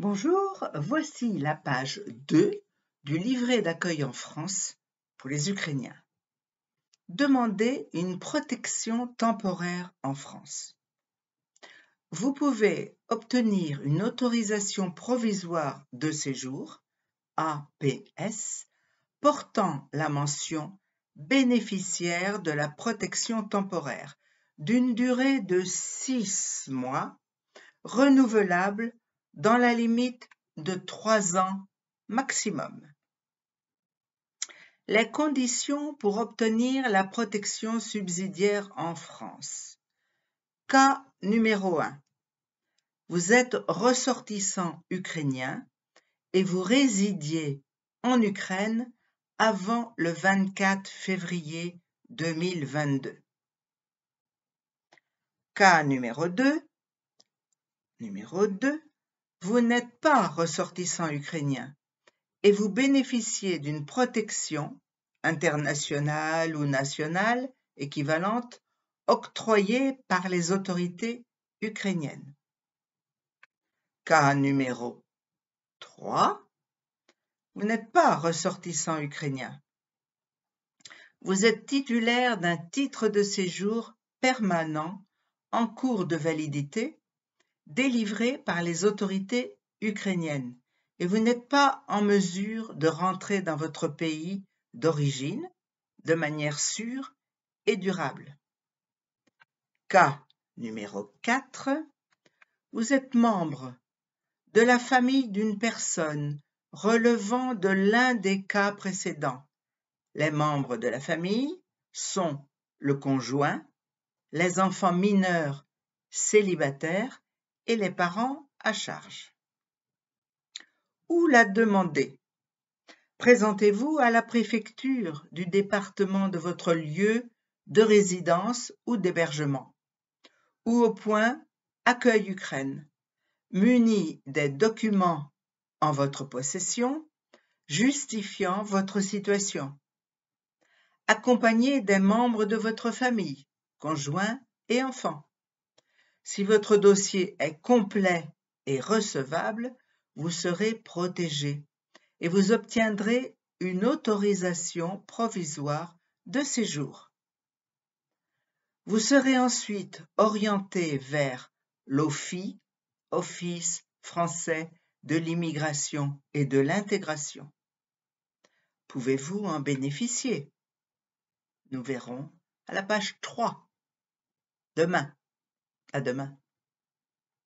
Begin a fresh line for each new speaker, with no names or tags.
Bonjour, voici la page 2 du livret d'accueil en France pour les Ukrainiens. Demandez une protection temporaire en France. Vous pouvez obtenir une autorisation provisoire de séjour, APS, portant la mention bénéficiaire de la protection temporaire d'une durée de 6 mois renouvelable dans la limite de trois ans maximum. Les conditions pour obtenir la protection subsidiaire en France. Cas numéro 1. Vous êtes ressortissant ukrainien et vous résidiez en Ukraine avant le 24 février 2022. Cas numéro 2. Numéro 2 vous n'êtes pas ressortissant ukrainien et vous bénéficiez d'une protection internationale ou nationale équivalente octroyée par les autorités ukrainiennes. Cas numéro 3. Vous n'êtes pas ressortissant ukrainien. Vous êtes titulaire d'un titre de séjour permanent en cours de validité délivré par les autorités ukrainiennes et vous n'êtes pas en mesure de rentrer dans votre pays d'origine de manière sûre et durable. Cas numéro 4. Vous êtes membre de la famille d'une personne relevant de l'un des cas précédents. Les membres de la famille sont le conjoint, les enfants mineurs célibataires et les parents à charge. Où la demander Présentez-vous à la préfecture du département de votre lieu de résidence ou d'hébergement, ou au point Accueil Ukraine, muni des documents en votre possession justifiant votre situation, accompagné des membres de votre famille, conjoints et enfants. Si votre dossier est complet et recevable, vous serez protégé et vous obtiendrez une autorisation provisoire de séjour. Vous serez ensuite orienté vers l'OFI, Office français de l'immigration et de l'intégration. Pouvez-vous en bénéficier Nous verrons à la page 3 demain. À demain.